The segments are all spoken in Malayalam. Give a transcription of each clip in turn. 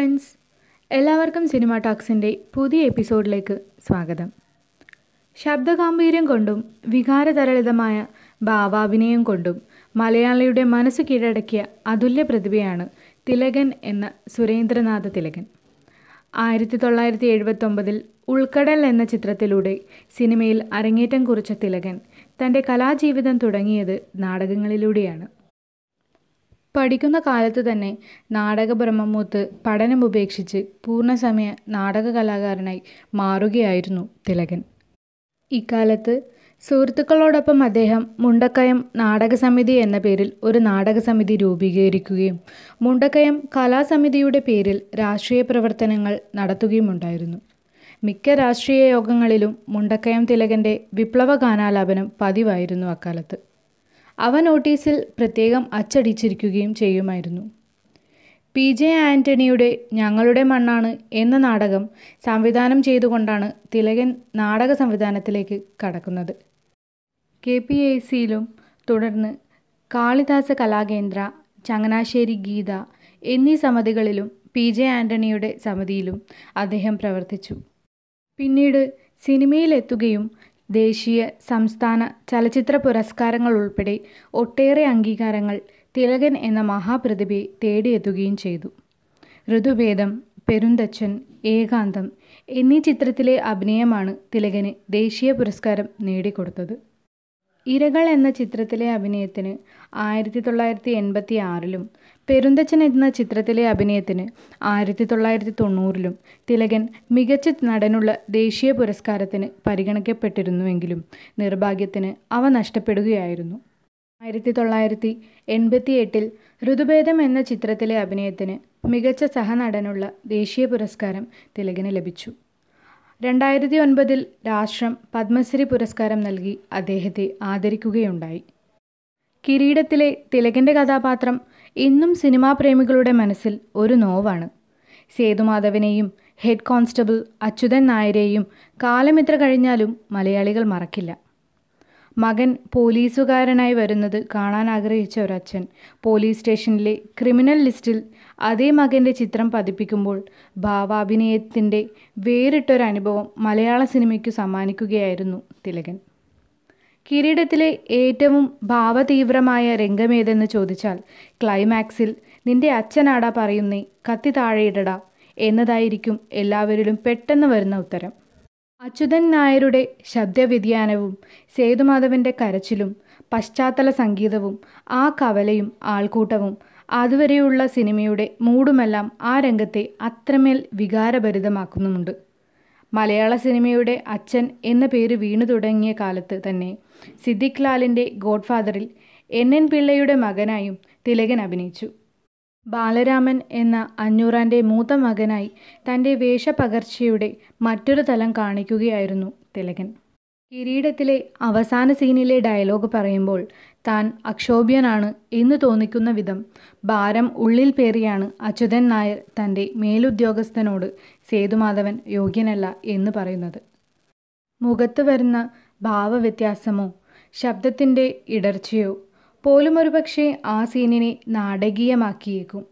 ഫ്രണ്ട്സ് എല്ലാവർക്കും സിനിമ ടാക്സിൻ്റെ പുതിയ എപ്പിസോഡിലേക്ക് സ്വാഗതം ശബ്ദഗാംഭീര്യം കൊണ്ടും വികാരതരളിതമായ ഭാവാഭിനയം കൊണ്ടും മലയാളിയുടെ മനസ്സ് കീഴടക്കിയ അതുല്യ പ്രതിഭയാണ് തിലകൻ എന്ന സുരേന്ദ്രനാഥ തിലകൻ ആയിരത്തി തൊള്ളായിരത്തി എഴുപത്തൊമ്പതിൽ ഉൾക്കടൽ എന്ന ചിത്രത്തിലൂടെ സിനിമയിൽ അരങ്ങേറ്റം കുറിച്ച തിലകൻ തൻ്റെ കലാജീവിതം തുടങ്ങിയത് നാടകങ്ങളിലൂടെയാണ് പഠിക്കുന്ന കാലത്ത് തന്നെ നാടക ബ്രഹ്മമൂത്ത് പഠനം ഉപേക്ഷിച്ച് പൂർണ്ണസമയ നാടക കലാകാരനായി മാറുകയായിരുന്നു തിലകൻ ഇക്കാലത്ത് സുഹൃത്തുക്കളോടൊപ്പം അദ്ദേഹം മുണ്ടക്കയം നാടകസമിതി എന്ന പേരിൽ ഒരു നാടകസമിതി രൂപീകരിക്കുകയും മുണ്ടക്കയം കലാസമിതിയുടെ പേരിൽ രാഷ്ട്രീയ പ്രവർത്തനങ്ങൾ നടത്തുകയുമുണ്ടായിരുന്നു മിക്ക രാഷ്ട്രീയ യോഗങ്ങളിലും മുണ്ടക്കയം തിലകൻ്റെ വിപ്ലവ ഗാനാലാപനം പതിവായിരുന്നു അക്കാലത്ത് അവ നോട്ടീസിൽ പ്രത്യേകം അച്ചടിച്ചിരിക്കുകയും ചെയ്യുമായിരുന്നു പി ജെ ആൻ്റണിയുടെ ഞങ്ങളുടെ മണ്ണാണ് എന്ന നാടകം സംവിധാനം ചെയ്തുകൊണ്ടാണ് തിലകൻ നാടക സംവിധാനത്തിലേക്ക് കടക്കുന്നത് കെ പി എ സിയിലും തുടർന്ന് കാളിദാസ കലാകേന്ദ്ര ചങ്ങനാശ്ശേരി ഗീത എന്നീ സമിതികളിലും പി ജെ ആൻ്റണിയുടെ സമിതിയിലും അദ്ദേഹം പ്രവർത്തിച്ചു പിന്നീട് സിനിമയിലെത്തുകയും ദേശീയ സംസ്ഥാന ചലച്ചിത്ര പുരസ്കാരങ്ങൾ ഉൾപ്പെടെ ഒട്ടേറെ അംഗീകാരങ്ങൾ തിലകൻ എന്ന മഹാപ്രതിഭയെ തേടിയെത്തുകയും ചെയ്തു ഋതുഭേദം പെരുന്തച്ഛൻ ഏകാന്തം എന്നീ ചിത്രത്തിലെ അഭിനയമാണ് തിലകന് ദേശീയ പുരസ്കാരം നേടിക്കൊടുത്തത് ഇരകൾ എന്ന ചിത്രത്തിലെ അഭിനയത്തിന് ആയിരത്തി തൊള്ളായിരത്തി എൺപത്തി ആറിലും പെരുന്തച്ചൻ എന്ന ചിത്രത്തിലെ അഭിനയത്തിന് ആയിരത്തി തൊള്ളായിരത്തി തൊണ്ണൂറിലും തിലകൻ മികച്ച നടനുള്ള ദേശീയ പുരസ്കാരത്തിന് പരിഗണിക്കപ്പെട്ടിരുന്നുവെങ്കിലും നിർഭാഗ്യത്തിന് അവ നഷ്ടപ്പെടുകയായിരുന്നു ആയിരത്തി തൊള്ളായിരത്തി എൺപത്തി എട്ടിൽ ഋതുഭേദം എന്ന ചിത്രത്തിലെ അഭിനയത്തിന് മികച്ച സഹനടനുള്ള ദേശീയ പുരസ്കാരം തിലകന് ലഭിച്ചു രണ്ടായിരത്തി ഒൻപതിൽ രാഷ്ട്രം പത്മശ്രീ പുരസ്കാരം നൽകി അദ്ദേഹത്തെ ആദരിക്കുകയുണ്ടായി കിരീടത്തിലെ തിലകൻ്റെ കഥാപാത്രം ഇന്നും സിനിമാ പ്രേമികളുടെ മനസ്സിൽ ഒരു നോവാണ് സേതുമാധവനെയും ഹെഡ് കോൺസ്റ്റബിൾ അച്യുതൻ നായരെയും കാലമെത്ര കഴിഞ്ഞാലും മലയാളികൾ മറക്കില്ല മകൻ പോലീസുകാരനായി വരുന്നത് കാണാൻ ആഗ്രഹിച്ച ഒരച്ഛൻ പോലീസ് സ്റ്റേഷനിലെ ക്രിമിനൽ ലിസ്റ്റിൽ അതേ മകൻ്റെ ചിത്രം പതിപ്പിക്കുമ്പോൾ ഭാവാഭിനയത്തിൻ്റെ വേറിട്ടൊരനുഭവം മലയാള സിനിമയ്ക്ക് സമ്മാനിക്കുകയായിരുന്നു തിലകൻ കിരീടത്തിലെ ഏറ്റവും ഭാവതീവ്രമായ രംഗമേതെന്ന് ചോദിച്ചാൽ ക്ലൈമാക്സിൽ നിന്റെ അച്ഛനാടാ പറയുന്നേ കത്തി താഴെയിടടാ എന്നതായിരിക്കും എല്ലാവരിലും പെട്ടെന്ന് വരുന്ന ഉത്തരം അച്യുതൻ നായരുടെ ശബ്ദവ്യതിയാനവും സേതുമാധവൻ്റെ കരച്ചിലും പശ്ചാത്തല സംഗീതവും ആ കവലയും ആൾക്കൂട്ടവും അതുവരെയുള്ള സിനിമയുടെ മൂടുമെല്ലാം ആ രംഗത്തെ അത്രമേൽ വികാരഭരിതമാക്കുന്നുമുണ്ട് മലയാള സിനിമയുടെ അച്ഛൻ എന്ന പേര് വീണു തുടങ്ങിയ കാലത്ത് തന്നെ സിദ്ദിഖ് ലാലിൻ്റെ ഗോഡ്ഫാദറിൽ എൻ എൻ പിള്ളയുടെ മകനായും തിലകൻ അഭിനയിച്ചു ബാലരാമൻ എന്ന അഞ്ഞൂറാൻ്റെ മൂത്ത മകനായി തൻ്റെ വേഷപകർച്ചയുടെ മറ്റൊരു തലം കാണിക്കുകയായിരുന്നു തിലകൻ കിരീടത്തിലെ അവസാന സീനിലെ ഡയലോഗ് പറയുമ്പോൾ താൻ അക്ഷോഭ്യനാണ് എന്ന് തോന്നിക്കുന്ന വിധം ഭാരം ഉള്ളിൽ പേറിയാണ് അച്യുതൻ നായർ തൻ്റെ മേലുദ്യോഗസ്ഥനോട് സേതുമാധവൻ യോഗ്യനല്ല എന്ന് പറയുന്നത് മുഖത്ത് വരുന്ന ഭാവവ്യത്യാസമോ ശബ്ദത്തിൻ്റെ ഇടർച്ചയോ പോലും ഒരുപക്ഷെ ആ സീനിനെ നാടകീയമാക്കിയേക്കും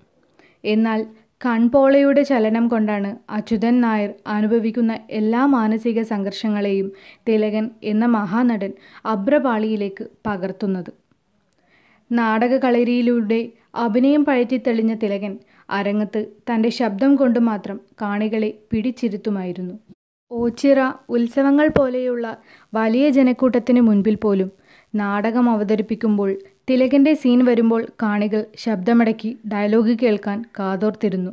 എന്നാൽ കൺപോളയുടെ ചലനം കൊണ്ടാണ് അച്യുതൻ നായർ അനുഭവിക്കുന്ന എല്ലാ മാനസിക സംഘർഷങ്ങളെയും തിലകൻ എന്ന മഹാനടൻ അബ്രപാളിയിലേക്ക് പകർത്തുന്നത് നാടകകളരിയിലൂടെ അഭിനയം പഴറ്റിത്തെളിഞ്ഞ തിലകൻ അരങ്ങത്ത് തൻ്റെ ശബ്ദം കൊണ്ട് മാത്രം കാണികളെ പിടിച്ചിരുത്തുമായിരുന്നു ഓച്ചിറ ഉത്സവങ്ങൾ പോലെയുള്ള വലിയ ജനക്കൂട്ടത്തിന് മുൻപിൽ പോലും നാടകം അവതരിപ്പിക്കുമ്പോൾ തിലകൻ്റെ സീൻ വരുമ്പോൾ കാണികൾ ശബ്ദമടക്കി ഡയലോഗ് കേൾക്കാൻ കാതോർത്തിരുന്നു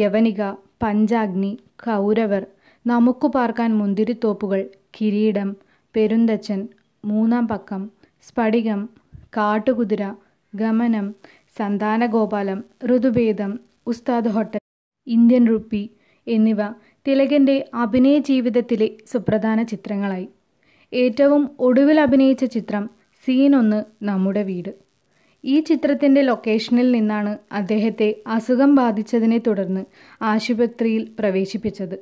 യവനിക പഞ്ചാഗ്നി കൗരവർ നമുക്കു പാർക്കാൻ മുന്തിരിത്തോപ്പുകൾ കിരീടം പെരുന്തച്ചൻ മൂന്നാം പക്കം സ്ഫടികം കാട്ടുകുതിര ഗമനം സന്താനഗോപാലം ഋതുഭേദം ഉസ്താദ് ഹോട്ടൽ ഇന്ത്യൻ റുപ്പി എന്നിവ തിലകൻ്റെ അഭിനയ ജീവിതത്തിലെ സുപ്രധാന ചിത്രങ്ങളായി ഏറ്റവും ഒടുവിൽ അഭിനയിച്ച ചിത്രം സീൻ ഒന്ന് നമ്മുടെ വീട് ഈ ചിത്രത്തിൻ്റെ ലൊക്കേഷനിൽ നിന്നാണ് അദ്ദേഹത്തെ അസുഖം ബാധിച്ചതിനെ തുടർന്ന് ആശുപത്രിയിൽ പ്രവേശിപ്പിച്ചത്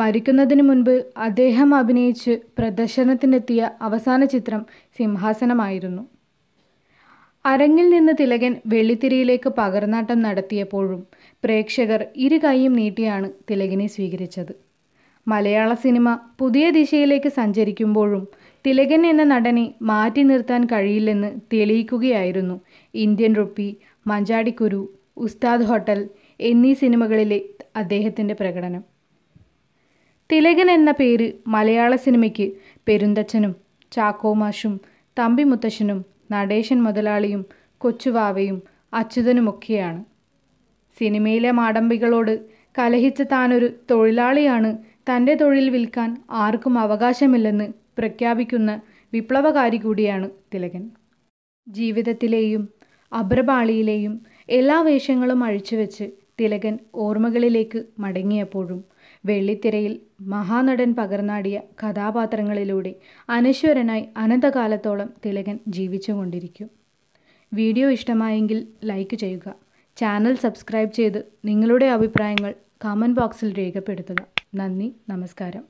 മരിക്കുന്നതിന് മുൻപ് അദ്ദേഹം അഭിനയിച്ച് പ്രദർശനത്തിനെത്തിയ അവസാന ചിത്രം സിംഹാസനമായിരുന്നു അരങ്ങിൽ നിന്ന് തിലകൻ വെള്ളിത്തിരയിലേക്ക് പകർന്നാട്ടം നടത്തിയപ്പോഴും പ്രേക്ഷകർ ഇരു കൈയും നീട്ടിയാണ് തിലകനെ സ്വീകരിച്ചത് മലയാള സിനിമ പുതിയ ദിശയിലേക്ക് സഞ്ചരിക്കുമ്പോഴും തിലകൻ എന്ന നടനെ മാറ്റി നിർത്താൻ കഴിയില്ലെന്ന് തെളിയിക്കുകയായിരുന്നു ഇന്ത്യൻ റുപ്പി മഞ്ചാടിക്കുരു ഉസ്താദ് ഹോട്ടൽ എന്നീ സിനിമകളിലെ അദ്ദേഹത്തിൻ്റെ പ്രകടനം തിലകൻ എന്ന പേര് മലയാള സിനിമയ്ക്ക് പെരുന്തച്ഛനും ചാക്കോമാഷും തമ്പി മുത്തശ്ശനും നടേശൻ മുതലാളിയും കൊച്ചുവാവയും അച്യുതനുമൊക്കെയാണ് സിനിമയിലെ മാടമ്പികളോട് കലഹിച്ച താനൊരു തൊഴിലാളിയാണ് തൻ്റെ തൊഴിൽ വിൽക്കാൻ ആർക്കും അവകാശമില്ലെന്ന് പ്രഖ്യാപിക്കുന്ന വിപ്ലവകാരി കൂടിയാണ് തിലകൻ ജീവിതത്തിലെയും അപ്രപാളിയിലെയും എല്ലാ വേഷങ്ങളും അഴിച്ചുവെച്ച് തിലകൻ ഓർമ്മകളിലേക്ക് മടങ്ങിയപ്പോഴും വെള്ളിത്തിരയിൽ മഹാനടൻ പകർന്നാടിയ കഥാപാത്രങ്ങളിലൂടെ അനശ്വരനായി അനന്തകാലത്തോളം തിലകൻ ജീവിച്ചുകൊണ്ടിരിക്കും വീഡിയോ ഇഷ്ടമായെങ്കിൽ ലൈക്ക് ചെയ്യുക ചാനൽ സബ്സ്ക്രൈബ് ചെയ്ത് നിങ്ങളുടെ അഭിപ്രായങ്ങൾ കമൻറ്റ് ബോക്സിൽ രേഖപ്പെടുത്തുക നന്ദി നമസ്കാരം